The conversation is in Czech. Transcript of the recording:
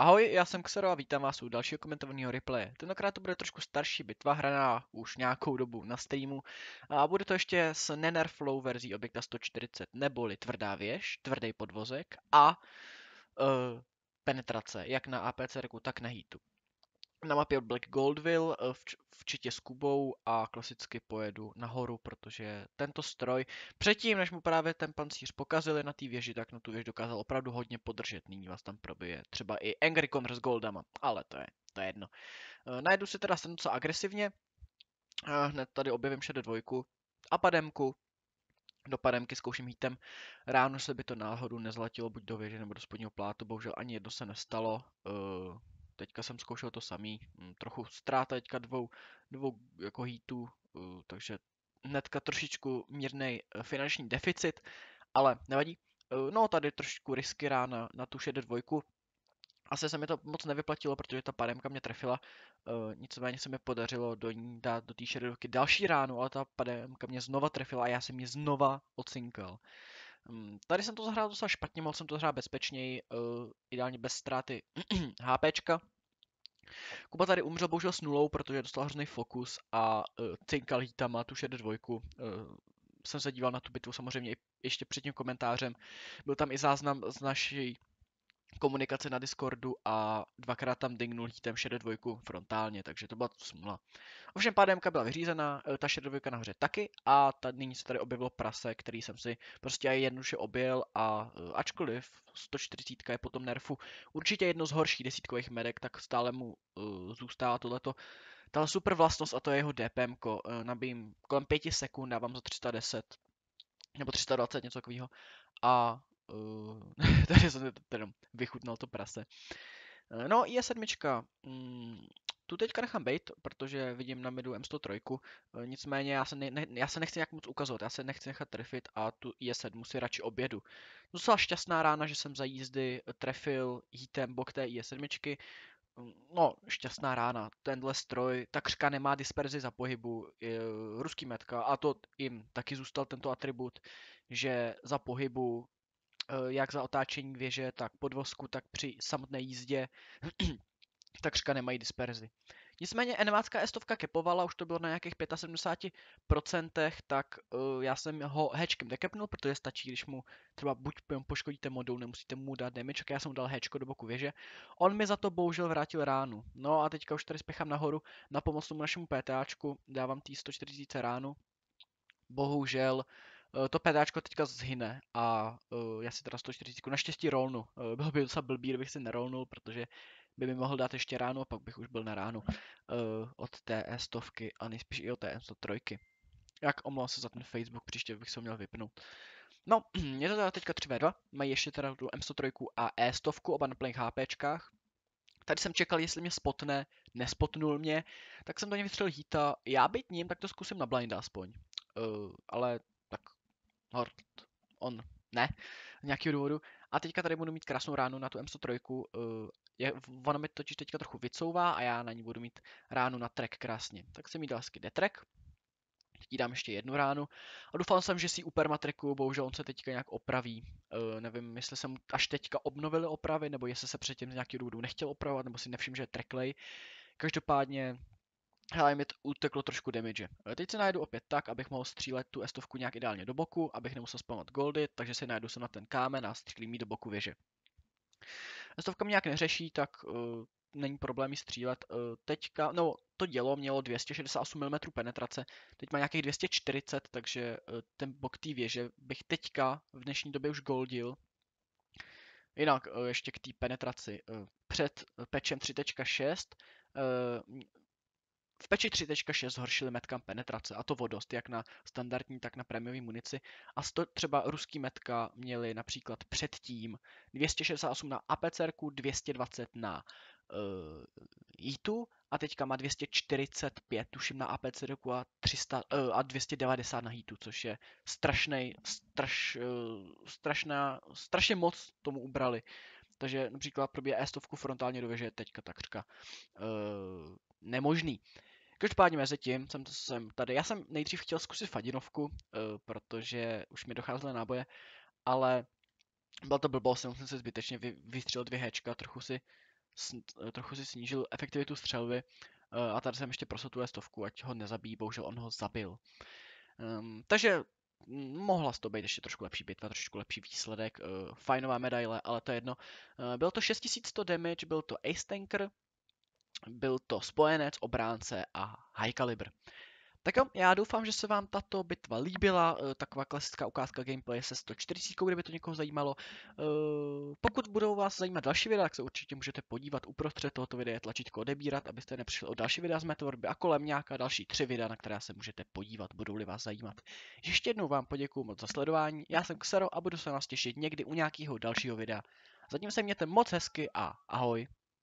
Ahoj, já jsem Xero a vítám vás u dalšího komentovaného replaye. Tentokrát to bude trošku starší bitva, hraná už nějakou dobu na streamu a bude to ještě s nenerflow verzí objekta 140, neboli tvrdá věž, tvrdý podvozek a uh, penetrace, jak na APC, tak na hitu na mapě od Black Goldville, eh, vč- včetně s Kubou a klasicky pojedu nahoru, protože tento stroj, předtím než mu právě ten pancíř pokazili na té věži, tak na tu věž dokázal opravdu hodně podržet. Nyní vás tam probije třeba i Angry Commerce s Goldama, ale to je, to je jedno. Eh, najdu si teda sem co agresivně, eh, hned tady objevím šede dvojku a pademku, do pademky zkouším hítem. Ráno se by to náhodou nezlatilo buď do věže nebo do spodního plátu, bohužel ani jedno se nestalo. Uh teďka jsem zkoušel to samý, mm, trochu ztráta teďka dvou, dvou jako heatů, uh, takže netka trošičku mírný eh, finanční deficit, ale nevadí. Eh, no tady trošku risky rána na tu šedé dvojku, asi se mi to moc nevyplatilo, protože ta pademka mě trefila, eh, nicméně se mi podařilo do ní dát do té dvojky další ránu, ale ta pademka mě znova trefila a já jsem ji znova ocinkal. Mm, tady jsem to zahrál docela špatně, mohl jsem to zahrát bezpečněji, ideálně bez ztráty HPčka, Kuba tady umřel bohužel s nulou, protože dostal hrozný fokus a uh, e, cinkal má tu šedé dvojku. Uh, jsem se díval na tu bitvu samozřejmě i ještě před tím komentářem. Byl tam i záznam z naší komunikace na Discordu a dvakrát tam dingnul hitem šedé dvojku frontálně, takže to byla smula. Ovšem pádemka byla vyřízená, eh, ta šedé dvojka nahoře taky a ta nyní se tady objevilo prase, který jsem si prostě jednoduše objel a eh, ačkoliv 140 je potom nerfu určitě jedno z horších desítkových medek, tak stále mu uh, zůstává tohleto ta super vlastnost a to je jeho DPM, ko nabijím kolem 5 sekund, dávám za 310 nebo 320, něco takového. A Eh, uh, tady jsem tady vychutnal to prase. Eh, no, i7, mm, tu teďka nechám být, protože vidím na midu M103, eh, nicméně já se, ne, ne, já se nechci nějak moc ukazovat, já se nechci nechat trefit a tu i7 si radši obědu. Docela šťastná rána, že jsem za jízdy trefil hitem bok té i7, mm, no, šťastná rána. Tenhle stroj takřka nemá disperzi za pohybu je, ruský metka a to jim taky zůstal tento atribut, že za pohybu Eh, jak za otáčení věže, tak podvozku, tak při samotné jízdě takřka nemají disperzi. Nicméně n S100 kepovala, už to bylo na nějakých 75%, tak uh, já jsem ho hečkem dekepnul, protože stačí, když mu třeba buď poškodíte modul, nemusíte mu dát damage, tak já jsem mu dal hečko do boku věže. On mi za to bohužel vrátil ránu. No a teďka už tady spěchám nahoru na pomoc tomu našemu PTAčku, dávám tý 140 ránu. Bohužel uh, Eh, to PDAčko teďka zhyne a uh, já si teda 140 naštěstí rolnu. Uh, bylo by docela blbý, kdybych si nerolnul, protože by mi mohl dát ještě ráno a pak bych už byl na ránu uh, od té stovky a nejspíš i od té 103. Jak omlouvám se za ten Facebook, příště bych se měl vypnout. No, je to teda teďka 3v2, mají ještě teda tu M103 a E100, oba na plných HPčkách. Tady jsem čekal, jestli mě spotne, nespotnul mě, tak jsem do něj vystřelil hýta. Já být ním, tak to zkusím na blind aspoň. Uh, ale Hort, on, ne, nějakého důvodu. A teďka tady budu mít krásnou ránu na tu M103. Eh, je, ono mi totiž teďka trochu vycouvá a já na ní budu mít ránu na trek krásně. Tak jsem jí dal hezky detrek. Teď jí dám ještě jednu ránu. A doufal jsem, že si uperma treku, bohužel on se teďka nějak opraví. Uh, nevím, jestli jsem až teďka obnovil opravy, nebo jestli se předtím z nějakého důvodu nechtěl opravovat, nebo si nevšiml, že je treklej. Každopádně hele, mi uteklo trošku damage. Eh, teď se najdu opět tak, abych mohl střílet tu estovku nějak ideálně do boku, abych nemusel spamat goldy, takže se najdu se na ten kámen a střílím jí do boku věže. Estovka mě nějak neřeší, tak uh, není problém střílet. Uh, teďka, no to dělo mělo 268 mm penetrace, teď má nějakých 240, takže uh, ten bok té věže bych teďka v dnešní době už goldil. Jinak uh, ještě k té penetraci. Uh, před pečem 3.6 uh, v peči 3.6 zhoršili metkám penetrace, a to vodost, jak na standardní, tak na prémiový munici. A sto, třeba ruský metka měli například předtím 268 na APCR, 220 na uh, eh, Jitu a teďka má 245, tuším na APCR a, 300, uh, a 290 eh, na Hitu, což je strašnej, straš, uh, strašná, strašně moc tomu ubrali. Takže například probíhá e-stovku frontálně do věže je teďka takřka uh, nemožný. Uh, Každopádně mezi tím jsem, jsem tady, já jsem nejdřív chtěl zkusit fadinovku, eh, protože už mi docházely náboje, ale byl to blbost, jsem se zbytečně vy, vystřelil dvě hečka, trochu si, eh, trochu si snížil efektivitu střelby eh, a tady jsem ještě prosil tu stovku, ať ho nezabíjí, bohužel on ho zabil. Um, takže mohla to být ještě trošku lepší bitva, trošku lepší výsledek, uh, fajnová medaile, ale to je jedno. Uh, bylo to 6100 damage, byl to ace tanker, byl to spojenec, obránce a high kalibr. Tak jo, já doufám, že se vám tato bitva líbila, eh, taková klasická ukázka gameplay se 140, kdyby to někoho zajímalo. Eh, pokud budou vás zajímat další videa, tak se určitě můžete podívat uprostřed tohoto videa je tlačítko odebírat, abyste nepřišli o další videa z Meteorby a kolem nějaká další tři videa, na která se můžete podívat, budou-li vás zajímat. Ještě jednou vám poděkuji moc za sledování, já jsem Xero a budu se vás těšit někdy u nějakého dalšího videa. Zatím se mějte moc hezky a ahoj.